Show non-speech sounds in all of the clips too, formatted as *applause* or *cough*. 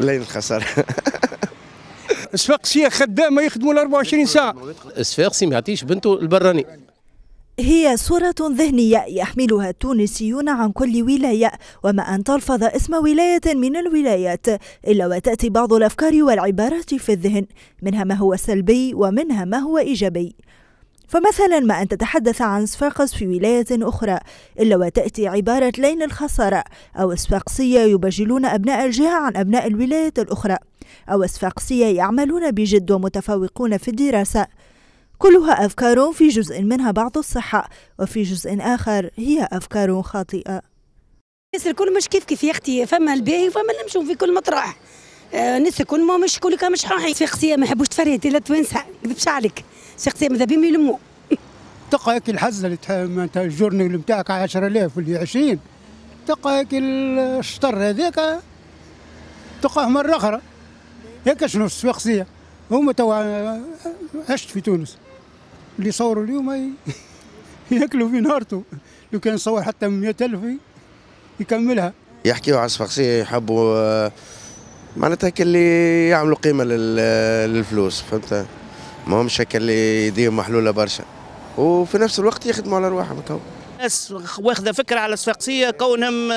لين الخسر الصفاقسيه *laughs* خدامه يخدموا 24 ساعه الصفاقسي ما يعطيش بنته البراني هي صورة ذهنية يحملها التونسيون عن كل ولاية وما أن تلفظ اسم ولاية من الولايات إلا وتأتي بعض الأفكار والعبارات في الذهن منها ما هو سلبي ومنها ما هو إيجابي فمثلا ما أن تتحدث عن صفاقس في ولاية أخرى إلا وتأتي عبارة لين الخسارة أو صفاقسية يبجلون أبناء الجهة عن أبناء الولاية الأخرى أو صفاقسية يعملون بجد ومتفوقون في الدراسة كلها أفكار في جزء منها بعض الصحة وفي جزء آخر هي أفكار خاطئة الناس الكل مش كيف كيف يا اختي فما الباهي وفما اللي في كل مطرح الناس آه، الكل مش كل مش حاحي صفاقسية ما يحبوش تفرهد إلا توانسة كذبش عليك سيقتي ماذا بهم يلموا تلقى هيك الحزه اللي الجورنال نتاعك 10000 واللي 20 تلقى هيك الشطر هذاك تلقاه مره اخرى هيك شنو السواقسيه هما توا عشت في تونس اللي صوروا اليوم *laughs* ياكلوا في نهارته لو كان صور حتى 100000 يكملها يحكيوا على الصفاقسية يحبوا آه، معناتها اللي يعملوا قيمة للفلوس فهمت ما همش اللي يديهم محلوله برشا وفي نفس الوقت يخدموا على رواحهم تو الناس واخذه فكره على الصفاقسيه كونهم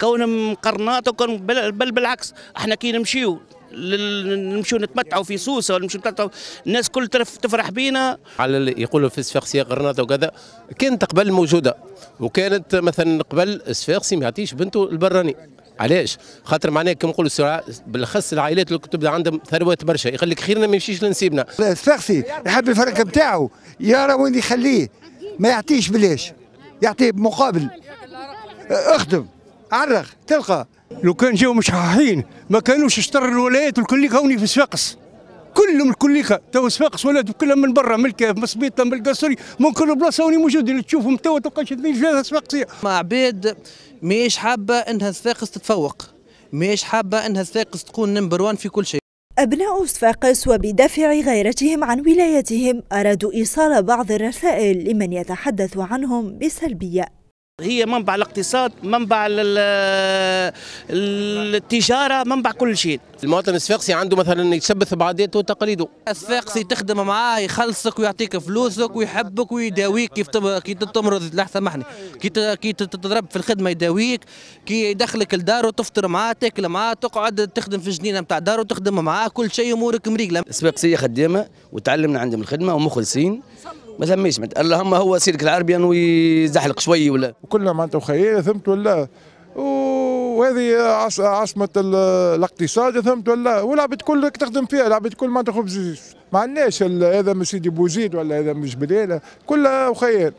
كونهم قرناط وكون بل, بل بالعكس احنا كي نمشيو نمشيو نتمتعوا في سوسه ولا نمشيو نتمتعوا الناس كل تفرح بينا على اللي يقولوا في الصفاقسيه قرناطه وكذا كانت قبل موجوده وكانت مثلا قبل الصفاقسي ما يعطيش بنته البراني علاش خاطر معناها كما نقولوا بالاخص العائلات اللي تبدا عندهم ثروات برشا يقول لك خيرنا ما يمشيش لنسيبنا السقسي يحب الفرق بتاعه يرى وين يخليه ما يعطيش بلاش يعطيه بمقابل اخدم عرق تلقى لو كان جاو مشححين ما كانوش اشتروا الولايات الكل كوني في السقس كلهم الكليقه تو سفاقس ولاد كلهم من برا من الكاف من السبيطه من القصري من كل بلاصه وين موجودين تشوفهم تو تلقاش اثنين ثلاثه سفاقسيه مع عباد ماهيش حابه انها سفاقس تتفوق ماهيش حابه انها سفاقس تكون نمبر وان في كل شيء أبناء صفاقس وبدافع غيرتهم عن ولايتهم أرادوا إيصال بعض الرسائل لمن يتحدث عنهم بسلبية هي منبع الاقتصاد منبع التجاره منبع كل شيء المواطن الصفاقسي عنده مثلا يتشبث بعاداته وتقاليده الصفاقسي تخدم معاه يخلصك ويعطيك فلوسك ويحبك ويداويك كيف كي تمرض لا سامحني كي كي تضرب في الخدمه يداويك كي يدخلك لداره تفطر معاه تاكل معاه تقعد تخدم في الجنينه نتاع داره تخدم معاه كل شيء امورك مريقله الصفاقسيه خدامه وتعلمنا عندهم الخدمه ومخلصين ما ثميش اللهم هو سيرك العربي انه يزحلق شوي ولا كلنا معناتها خير فهمت ولا وهذه عاصمة الاقتصاد فهمت ولا والعباد كل تخدم فيها لعبت كل معناتها خبز ما عندناش هذا من سيدي بوزيد ولا هذا من جبليلة كلها وخير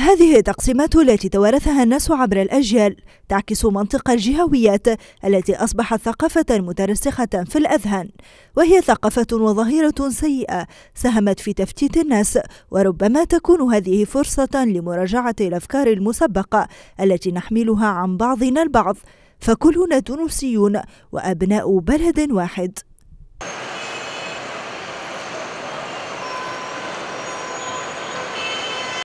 هذه التقسيمات التي توارثها الناس عبر الأجيال تعكس منطق الجهويات التي أصبحت ثقافة مترسخة في الأذهان وهي ثقافة وظاهرة سيئة ساهمت في تفتيت الناس وربما تكون هذه فرصة لمراجعة الأفكار المسبقة التي نحملها عن بعضنا البعض فكلنا تونسيون وأبناء بلد واحد